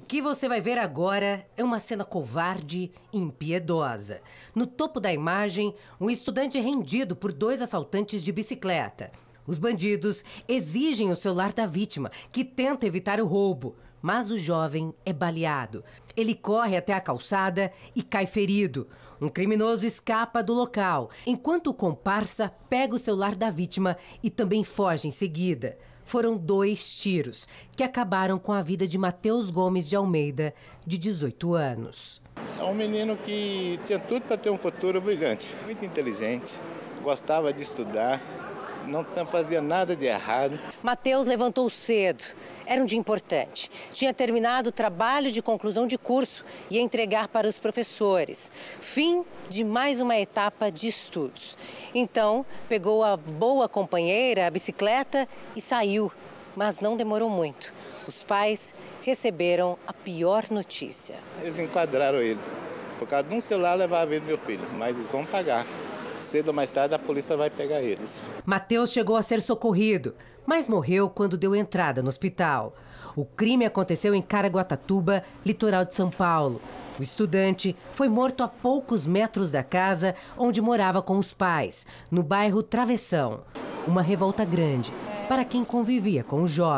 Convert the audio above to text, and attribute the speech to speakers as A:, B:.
A: O que você vai ver agora é uma cena covarde e impiedosa. No topo da imagem, um estudante é rendido por dois assaltantes de bicicleta. Os bandidos exigem o celular da vítima, que tenta evitar o roubo, mas o jovem é baleado. Ele corre até a calçada e cai ferido. Um criminoso escapa do local, enquanto o comparsa pega o celular da vítima e também foge em seguida. Foram dois tiros que acabaram com a vida de Matheus Gomes de Almeida, de 18 anos.
B: É um menino que tinha tudo para ter um futuro brilhante, muito inteligente, gostava de estudar, não fazia nada
A: de errado. Matheus levantou cedo. Era um dia importante. Tinha terminado o trabalho de conclusão de curso e entregar para os professores. Fim de mais uma etapa de estudos. Então, pegou a boa companheira, a bicicleta e saiu. Mas não demorou muito. Os pais receberam a pior notícia.
B: Eles enquadraram ele. Por causa de um celular levar a vida do meu filho, mas eles vão pagar cedo ou mais tarde a polícia vai pegar eles.
A: Matheus chegou a ser socorrido, mas morreu quando deu entrada no hospital. O crime aconteceu em Caraguatatuba, litoral de São Paulo. O estudante foi morto a poucos metros da casa onde morava com os pais, no bairro Travessão. Uma revolta grande para quem convivia com o jovem.